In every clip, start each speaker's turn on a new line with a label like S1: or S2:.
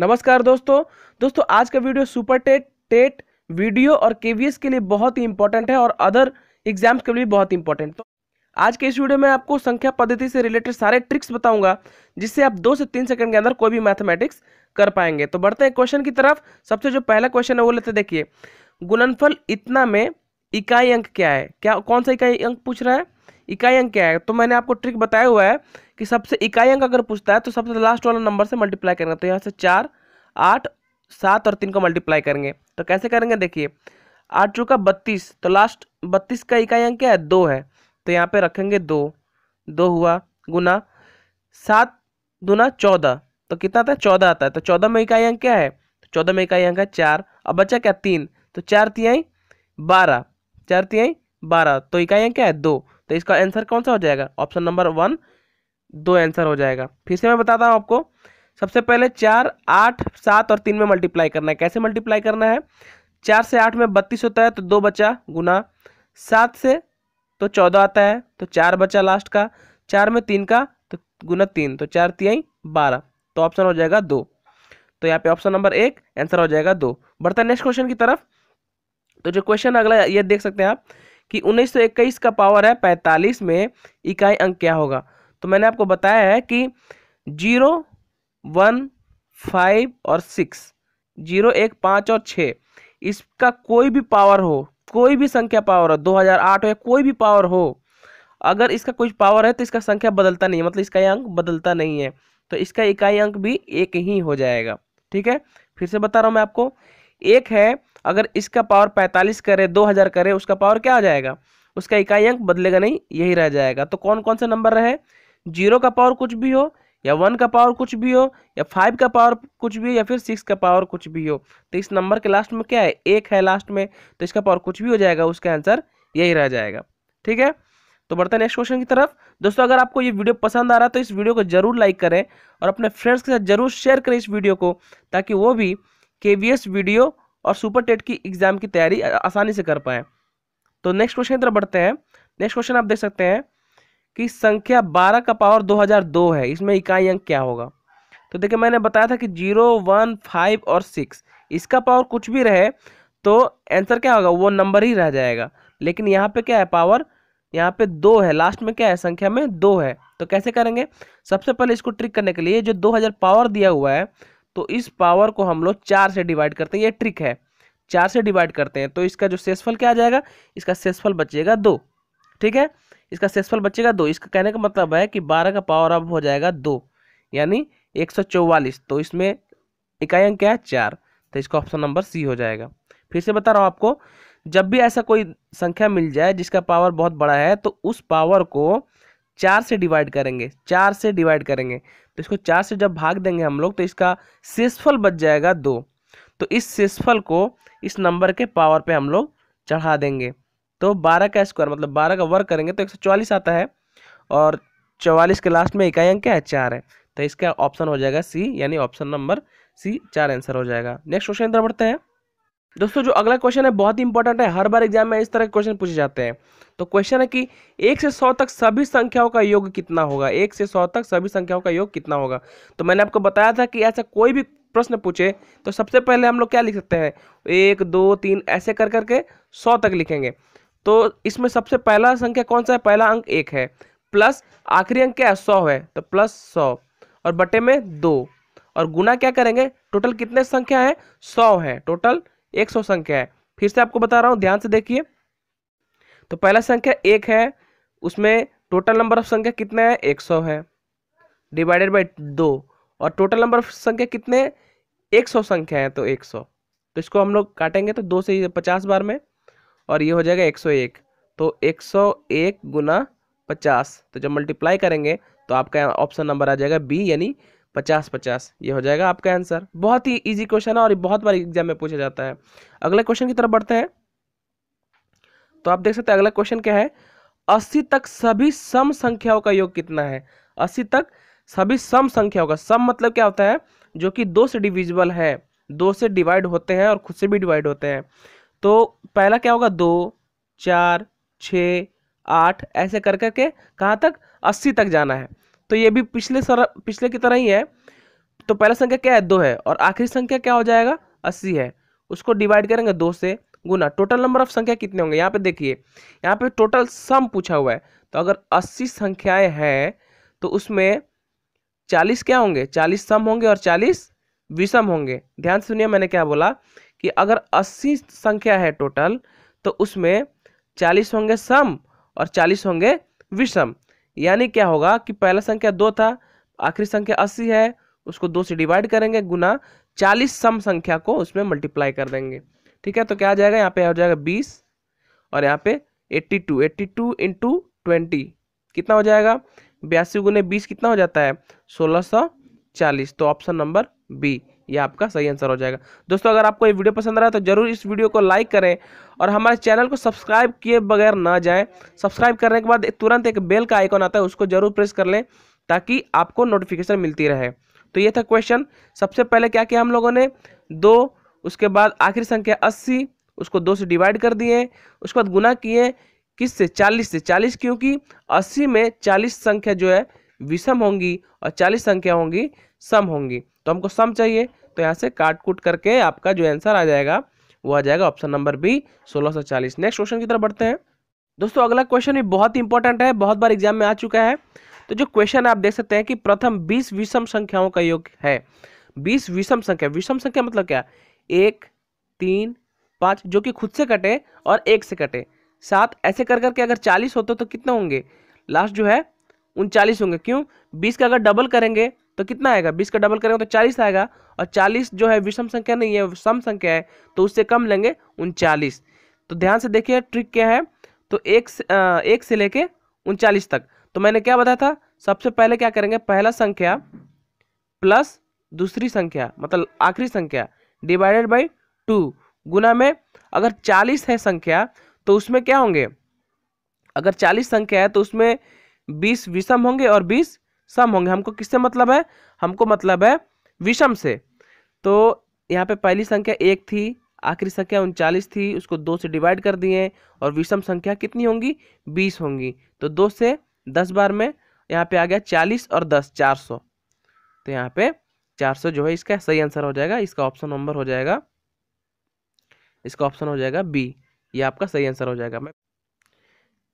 S1: नमस्कार दोस्तों दोस्तों आज का video super TET TET video और केवीएस के लिए बहुत ही इंपॉर्टेंट है और अदर एग्जाम्स के लिए बहुत इंपॉर्टेंट तो आज के इस वीडियो में आपको संख्या पद्धति से रिलेटेड सारे ट्रिक्स बताऊंगा जिससे आप दो से तीन सेकंड के अंदर कोई भी मैथमेटिक्स कर पाएंगे तो बढ़ते हैं क्वेश्चन की तरफ सबसे जो पहला क्वेश्चन है वो लेते देखिए गुणनफल इतना में इकाई अंक क्या है क्या कौन सा इकाई अंक पूछ रहा है इकाई अंक क्या है तो मैंने आपको ट्रिक बताया हुआ है कि सबसे इकाई अंक अगर पूछता है तो सबसे लास्ट वाला नंबर से मल्टीप्लाई करेंगे तो यहाँ से चार आठ सात और तीन को मल्टीप्लाई करेंगे तो कैसे करेंगे देखिए आठ चौका बत्तीस तो लास्ट बत्तीस का इकाई अंक क्या है दो है तो यहाँ पे रखेंगे दो दो हुआ गुना सात गुना चौदह तो कितना आता है चौदह आता है तो चौदह में इकाई अंक क्या है तो चौदह में इकाई अंक है चार और बचा क्या तीन तो चार तिहाई बारह चार तिहाई बारह तो इकाई अंक क्या है दो तो इसका आंसर कौन सा हो जाएगा ऑप्शन नंबर वन दो आंसर हो जाएगा फिर से मैं बताता हूँ आपको सबसे पहले चार आठ सात और तीन में मल्टीप्लाई करना है कैसे मल्टीप्लाई करना है चार से आठ में बत्तीस होता है तो दो बचा गुना सात से तो चौदह आता है तो चार बचा लास्ट का चार में तीन का तो गुना तीन तो चार तिहाई बारह तो ऑप्शन हो जाएगा दो तो यहाँ पे ऑप्शन नंबर एक आंसर हो जाएगा दो बढ़ता है नेक्स्ट क्वेश्चन की तरफ तो जो क्वेश्चन अगला ये देख सकते हैं आप कि उन्नीस का पावर है पैंतालीस में इकाई अंक क्या होगा तो मैंने आपको बताया है कि जीरो वन फाइव और सिक्स जीरो एक पाँच और छः इसका कोई भी पावर हो कोई भी संख्या पावर हो दो हज़ार आठ हो या कोई भी पावर हो अगर इसका कुछ पावर है तो इसका संख्या बदलता नहीं है मतलब इसका अंक बदलता नहीं है तो इसका इकाई अंक भी एक ही हो जाएगा ठीक है फिर से बता रहा हूँ मैं आपको एक है अगर इसका पावर पैंतालीस करे दो हज़ार करे उसका पावर क्या हो जाएगा उसका इकाई अंक बदलेगा नहीं यही रह जाएगा तो कौन कौन से नंबर रहे जीरो का पावर कुछ भी हो या वन का पावर कुछ भी हो या फाइव का पावर कुछ भी हो या फिर सिक्स का पावर कुछ भी हो तो इस नंबर के लास्ट में क्या है एक है लास्ट में तो इसका पावर कुछ भी हो जाएगा उसका आंसर यही रह जाएगा ठीक है तो बढ़ते नेक्स्ट क्वेश्चन की तरफ दोस्तों अगर आपको ये वीडियो पसंद आ रहा है तो इस वीडियो को जरूर लाइक करें और अपने फ्रेंड्स के साथ जरूर शेयर करें इस वीडियो को ताकि वो भी के वीडियो और सुपर टेट की एग्जाम की तैयारी आसानी से कर पाए तो नेक्स्ट क्वेश्चन की तरफ बढ़ते हैं नेक्स्ट क्वेश्चन आप देख सकते हैं कि संख्या 12 का पावर 2002 है इसमें इकाई अंक क्या होगा तो देखिए मैंने बताया था कि जीरो वन फाइव और सिक्स इसका पावर कुछ भी रहे तो आंसर क्या होगा वो नंबर ही रह जाएगा लेकिन यहाँ पे क्या है पावर यहाँ पे दो है लास्ट में क्या है संख्या में दो है तो कैसे करेंगे सबसे पहले इसको ट्रिक करने के लिए जो 2000 पावर दिया हुआ है तो इस पावर को हम लोग चार से डिवाइड करते हैं ये ट्रिक है चार से डिवाइड करते हैं तो इसका जो सेसफल क्या आ जाएगा इसका सेसफल बचेगा दो ठीक है इसका सेसफल बचेगा दो इसका कहने का मतलब है कि बारह का पावर अब हो जाएगा दो यानी एक सौ चौवालीस तो इसमें इकाई अंक क्या है चार तो इसका ऑप्शन नंबर सी हो जाएगा फिर से बता रहा हूँ आपको जब भी ऐसा कोई संख्या मिल जाए जिसका पावर बहुत बड़ा है तो उस पावर को चार से डिवाइड करेंगे चार से डिवाइड करेंगे तो इसको चार से जब भाग देंगे हम लोग तो इसका शेषफल बच जाएगा दो तो इस शेषफल को इस नंबर के पावर पे हम लोग चढ़ा देंगे तो बारह का स्क्वायर मतलब बारह का वर्ग करेंगे तो एक सौ चौवालीस आता है और चौवालीस के लास्ट में इकाई अंक क्या है चार है तो इसका ऑप्शन हो जाएगा सी यानी ऑप्शन नंबर सी चार आंसर हो जाएगा नेक्स्ट क्वेश्चन इधर बढ़ते हैं दोस्तों जो अगला क्वेश्चन है बहुत ही इंपॉर्टेंट है हर बार एग्जाम में इस तरह के क्वेश्चन पूछे जाते हैं तो क्वेश्चन है कि एक से सौ तक सभी संख्याओं का योग कितना होगा एक से सौ तक सभी संख्याओं का योग कितना होगा तो मैंने आपको बताया था कि ऐसा कोई भी प्रश्न पूछे तो सबसे पहले हम लोग क्या लिख सकते हैं एक दो तीन ऐसे कर करके सौ तक लिखेंगे तो इसमें सबसे पहला संख्या कौन सा है पहला अंक एक है प्लस आखिरी अंक क्या है सौ है तो प्लस सौ और बटे में दो और गुना क्या करेंगे टोटल कितने संख्या है सौ है टोटल एक सौ संख्या है फिर से आपको बता रहा हूँ ध्यान से देखिए तो पहला संख्या एक है उसमें टोटल नंबर ऑफ संख्या कितने हैं एक सौ है डिवाइडेड बाई दो और टोटल नंबर ऑफ संख्या कितने एक सौ संख्या है तो एक सौ तो इसको हम लोग काटेंगे तो दो से पचास बार में और ये हो जाएगा एक सौ एक तो एक सौ एक गुना पचास तो जब मल्टीप्लाई करेंगे तो आपका ऑप्शन नंबर आ जाएगा बी यानी पचास पचास ये हो जाएगा आपका आंसर बहुत ही इजी क्वेश्चन है और बहुत बार एग्जाम में पूछा जाता है अगले क्वेश्चन की तरफ बढ़ते हैं तो आप देख सकते हैं अगला क्वेश्चन क्या है अस्सी तक सभी सम संख्याओं का योग कितना है अस्सी तक सभी सम संख्याओं का सम मतलब क्या होता है जो कि दो से डिविजिबल है दो से डिवाइड होते हैं और खुद से भी डिवाइड होते हैं तो पहला क्या होगा दो चार छ आठ ऐसे कर कर के कहाँ तक अस्सी तक जाना है तो ये भी पिछले सर पिछले की तरह ही है तो पहला संख्या क्या है दो है और आखिरी संख्या क्या हो जाएगा अस्सी है उसको डिवाइड करेंगे दो से गुना टोटल नंबर ऑफ संख्या कितने होंगे यहाँ पे देखिए यहाँ पे टोटल सम पूछा हुआ है तो अगर अस्सी संख्याएं हैं तो उसमें चालीस क्या होंगे चालीस सम होंगे और चालीस विषम होंगे ध्यान सुनिए मैंने क्या बोला कि अगर 80 संख्या है टोटल तो उसमें 40 होंगे सम और 40 होंगे विषम यानी क्या होगा कि पहला संख्या दो था आखिरी संख्या 80 है उसको दो से डिवाइड करेंगे गुना 40 सम संख्या को उसमें मल्टीप्लाई कर देंगे ठीक है तो क्या आ जाएगा यहाँ पे हो जाएगा 20 और यहाँ पे 82 82 टू इंटू ट्वेंटी कितना हो जाएगा बयासी गुने बीस कितना हो जाता है सोलह सौ चालीस तो ऑप्शन नंबर बी ये आपका सही आंसर हो जाएगा दोस्तों अगर आपको ये वीडियो पसंद आया तो जरूर इस वीडियो को लाइक करें और हमारे चैनल को सब्सक्राइब किए बगैर ना जाएं सब्सक्राइब करने के बाद तुरंत एक बेल का आइकॉन आता है उसको जरूर प्रेस कर लें ताकि आपको नोटिफिकेशन मिलती रहे तो ये था क्वेश्चन सबसे पहले क्या किया हम लोगों ने दो उसके बाद आखिरी संख्या अस्सी उसको दो से डिवाइड कर दिए उसके बाद गुना किए किस से चालीस से चालीस क्योंकि अस्सी में चालीस संख्या जो है विषम होंगी और चालीस संख्या होंगी सम होंगी तो हमको सम चाहिए तो यहाँ से काट कूट करके आपका जो आंसर आ जाएगा वो आ जाएगा ऑप्शन नंबर बी सोलह नेक्स्ट क्वेश्चन की तरफ बढ़ते हैं दोस्तों अगला क्वेश्चन भी बहुत इंपॉर्टेंट है बहुत बार एग्जाम में आ चुका है तो जो क्वेश्चन आप देख सकते हैं कि प्रथम बीस विषम संख्याओं का योग है बीस विषम संख्या विषम संख्या मतलब क्या एक तीन पाँच जो कि खुद से कटे और एक से कटे सात ऐसे कर करके अगर चालीस होते तो कितने होंगे लास्ट जो है उनचालीस होंगे क्यों बीस का अगर डबल करेंगे तो कितना आएगा बीस का डबल करेंगे तो चालीस आएगा और चालीस जो है विषम संख्या नहीं है सम संख्या है तो उससे कम लेंगे उनचालीस तो ध्यान से देखिए ट्रिक क्या है तो एक आ, एक से लेके उनचालीस तक तो मैंने क्या बताया था सबसे पहले क्या करेंगे पहला संख्या प्लस दूसरी संख्या मतलब आखिरी संख्या डिवाइडेड बाई टू गुना में अगर चालीस है संख्या तो उसमें क्या होंगे अगर चालीस संख्या है तो उसमें बीस विषम होंगे और बीस सम होंगे हमको किससे मतलब है हमको मतलब है विषम से तो यहाँ पे पहली संख्या एक थी आखिरी संख्या उनचालीस थी उसको दो से डिवाइड कर दिए और विषम संख्या कितनी होंगी बीस होंगी तो दो से दस बार में यहाँ पे आ गया चालीस और दस चार सौ तो यहाँ पे चार सौ जो है इसका सही आंसर हो जाएगा इसका ऑप्शन नंबर हो जाएगा इसका ऑप्शन हो जाएगा बी ये आपका सही आंसर हो जाएगा मैं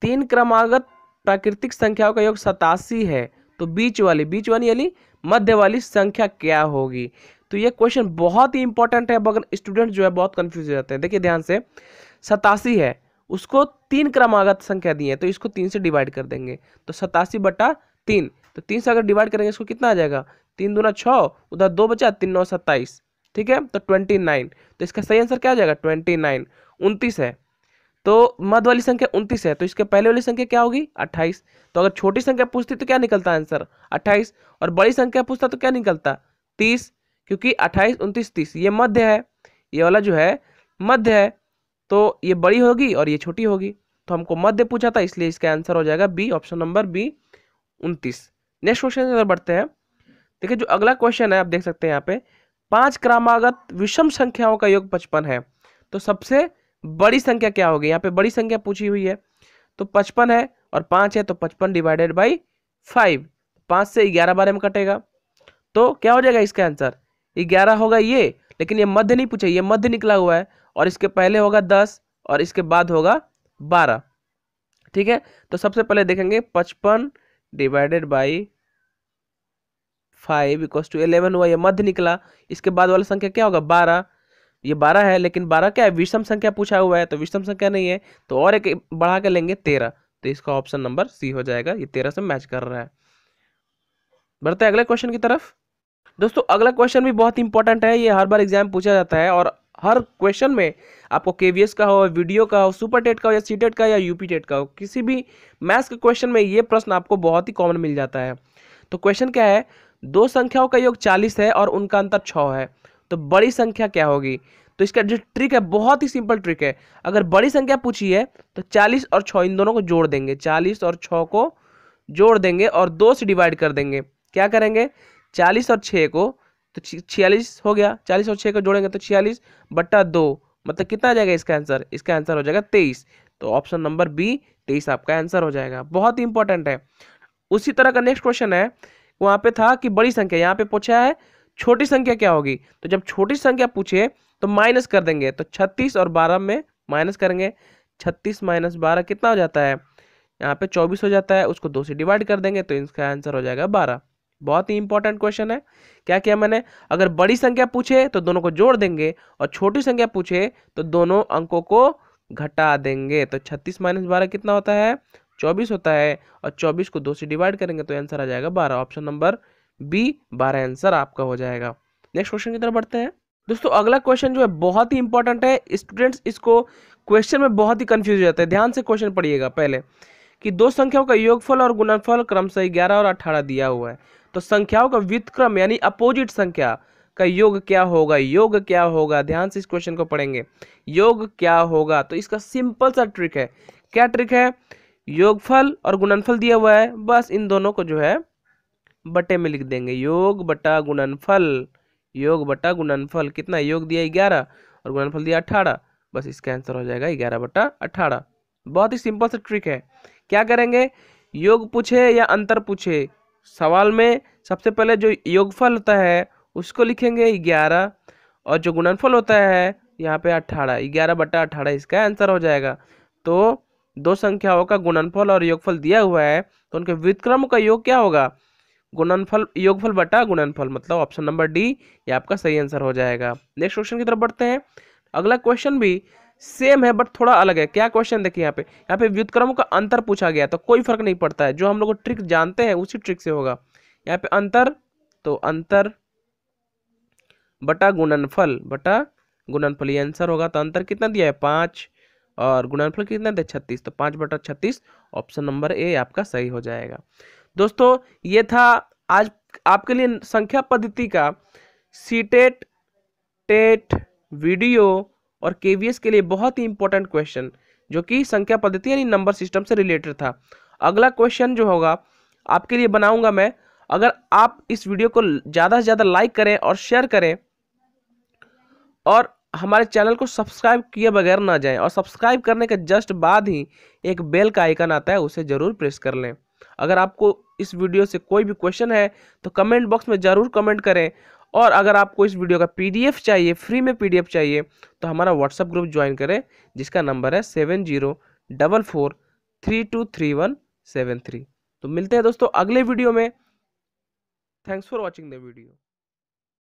S1: तीन क्रमागत प्राकृतिक संख्याओं का योग सतासी है तो बीच वाली बीच वाली यानी मध्य वाली संख्या क्या होगी तो ये क्वेश्चन बहुत ही इंपॉर्टेंट है मगर स्टूडेंट जो है बहुत कंफ्यूज हो जाते हैं देखिए ध्यान से सतासी है उसको तीन क्रमागत संख्या दी है तो इसको तीन से डिवाइड कर देंगे तो सतासी बटा तीन तो तीन से अगर डिवाइड करेंगे इसको कितना आ जाएगा तीन दूना छः उधर दो बचा तीन नौ सत्ताईस ठीक है तो ट्वेंटी नाइन तो इसका सही आंसर क्या आ जाएगा ट्वेंटी नाइन उनतीस है तो मध्य वाली संख्या उनतीस है तो इसके पहले वाली संख्या क्या होगी अट्ठाईस तो अगर छोटी संख्या पूछती तो क्या निकलता आंसर अट्ठाईस और बड़ी संख्या पूछता तो क्या निकलता तीस क्योंकि अट्ठाईस उनतीस तीस ये मध्य है ये वाला जो है मध्य है तो ये बड़ी होगी और ये छोटी होगी तो हमको मध्य पूछा था इसलिए इसका आंसर हो जाएगा बी ऑप्शन नंबर बी उनतीस नेक्स्ट क्वेश्चन की बढ़ते हैं देखिए जो अगला क्वेश्चन है आप देख सकते हैं यहाँ पे पांच क्रमागत विषम संख्याओं का योग पचपन है तो सबसे बड़ी संख्या क्या होगी यहाँ पे बड़ी संख्या पूछी हुई है तो पचपन है और पाँच है तो पचपन डिवाइडेड बाई फाइव पाँच से ग्यारह बारे में कटेगा तो क्या हो जाएगा इसका आंसर ग्यारह होगा ये लेकिन ये मध्य नहीं पूछा ये मध्य निकला हुआ है और इसके पहले होगा दस और इसके बाद होगा बारह ठीक है तो सबसे पहले देखेंगे पचपन divided by five equal to eleven हुआ यह मध्य निकला इसके बाद वाला संख्या क्या होगा बारह ये बारह है लेकिन बारह क्या है विषम संख्या पूछा हुआ है तो विषम संख्या नहीं है तो और एक बढ़ा के लेंगे तेरह तो इसका ऑप्शन नंबर सी हो जाएगा ये तेरह से मैच कर रहा है बढ़ते अगले क्वेश्चन की तरफ दोस्तों अगला क्वेश्चन भी बहुत इंपॉर्टेंट है ये हर बार एग्जाम पूछा जाता है और हर क्वेश्चन में आपको के का हो वीडियो का हो सुपर टेट का हो या सी टेट का या यूपी टेट का हो किसी भी मैथ्स के क्वेश्चन में ये प्रश्न आपको बहुत ही कॉमन मिल जाता है तो क्वेश्चन क्या है दो संख्याओं का योग चालीस है और उनका अंतर छः है तो बड़ी संख्या क्या होगी तो इसका जो ट्रिक है बहुत ही सिंपल ट्रिक है अगर बड़ी संख्या पूछी है तो चालीस और छः इन दोनों को जोड़ देंगे चालीस और छः को जोड़ देंगे और दो से डिवाइड कर देंगे क्या करेंगे चालीस और छः को तो छियालीस हो गया चालीस और छः को जोड़ेंगे तो छियालीस बट्टा दो मतलब कितना आ जाएगा इसका आंसर इसका आंसर हो जाएगा तेईस तो ऑप्शन नंबर बी तेईस आपका आंसर हो जाएगा बहुत ही इंपॉर्टेंट है उसी तरह का नेक्स्ट क्वेश्चन है वहाँ पे था कि बड़ी संख्या यहाँ पे पूछा है छोटी संख्या क्या होगी तो जब छोटी संख्या पूछे तो माइनस कर देंगे तो छत्तीस और बारह में माइनस करेंगे छत्तीस माइनस बारह कितना हो जाता है यहाँ पे चौबीस हो जाता है उसको दो से डिवाइड कर देंगे तो इसका आंसर हो जाएगा बारह बहुत ही इंपॉर्टेंट क्वेश्चन है क्या किया मैंने अगर बड़ी संख्या पूछे तो दोनों को जोड़ देंगे और छोटी संख्या पूछे तो दोनों अंकों को घटा देंगे तो छत्तीस माइनस बारह कितना होता है चौबीस होता है और चौबीस को दो से डिवाइड करेंगे तो आंसर आ जाएगा बारह ऑप्शन नंबर बी बारह आंसर आपका हो जाएगा नेक्स्ट क्वेश्चन की तरफ बढ़ते हैं दोस्तों अगला क्वेश्चन जो है बहुत ही इंपॉर्टेंट है स्टूडेंट्स इसको क्वेश्चन में बहुत ही कंफ्यूज हो जाता है ध्यान से क्वेश्चन पढ़िएगा पहले कि दो संख्याओं का योगफल और गुणनफल क्रमशः ग्यारह और अठारह दिया हुआ है तो संख्याओं का व्युतक्रम यानी अपोजिट संख्या का योग क्या होगा योग क्या होगा ध्यान से इस क्वेश्चन को पढ़ेंगे योग क्या होगा तो इसका सिंपल सा ट्रिक है क्या ट्रिक है योगफल और गुणनफल दिया हुआ है बस इन दोनों को जो है बटे में लिख देंगे योग बटा गुणनफल योग बटा गुणनफल कितना योग दिया ग्यारह और गुणनफल दिया अठारह बस इसका आंसर हो जाएगा ग्यारह बटा अठारह बहुत ही सिंपल सा ट्रिक है क्या करेंगे योग पूछे या अंतर पूछे सवाल में सबसे पहले जो योगफल होता है उसको लिखेंगे ग्यारह और जो गुणनफल होता है यहाँ पे अट्ठारह ग्यारह बटा अट्ठारह इसका आंसर हो जाएगा तो दो संख्याओं का गुणनफल और योगफल दिया हुआ है तो उनके व्युतक्रम का योग क्या होगा गुणनफल योगफल बटा गुणनफल मतलब ऑप्शन नंबर डी ये आपका सही आंसर हो जाएगा नेक्स्ट क्वेश्चन की तरफ बढ़ते हैं अगला क्वेश्चन भी सेम है बट थोड़ा अलग है क्या क्वेश्चन देखिए यहाँ पे यहाँ पे व्युतक्रमों का अंतर पूछा गया तो कोई फर्क नहीं पड़ता है जो हम लोग ट्रिक जानते हैं उसी ट्रिक से होगा यहाँ पे अंतर तो अंतर बटा गुणनफल बटा गुणनफल ये आंसर होगा तो अंतर कितना दिया है पाँच और गुणनफल कितना दिया छत्तीस तो पाँच बटा छत्तीस ऑप्शन नंबर ए आपका सही हो जाएगा दोस्तों ये था आज आपके लिए संख्या पद्धति का सीटेट टेट वीडियो और केवीएस के लिए बहुत ही इंपॉर्टेंट क्वेश्चन जो कि संख्या पद्धति यानी नंबर सिस्टम से रिलेटेड था अगला क्वेश्चन जो होगा आपके लिए बनाऊंगा मैं अगर आप इस वीडियो को ज़्यादा से ज़्यादा लाइक करें और शेयर करें और हमारे चैनल को सब्सक्राइब किए बगैर ना जाएं और सब्सक्राइब करने के जस्ट बाद ही एक बेल का आइकन आता है उसे ज़रूर प्रेस कर लें अगर आपको इस वीडियो से कोई भी क्वेश्चन है तो कमेंट बॉक्स में ज़रूर कमेंट करें और अगर आपको इस वीडियो का पीडीएफ चाहिए फ्री में पीडीएफ चाहिए तो हमारा व्हाट्सअप ग्रुप ज्वाइन करें जिसका नंबर है seven zero double four three two three one seven three तो मिलते हैं दोस्तों अगले वीडियो में thanks for watching the video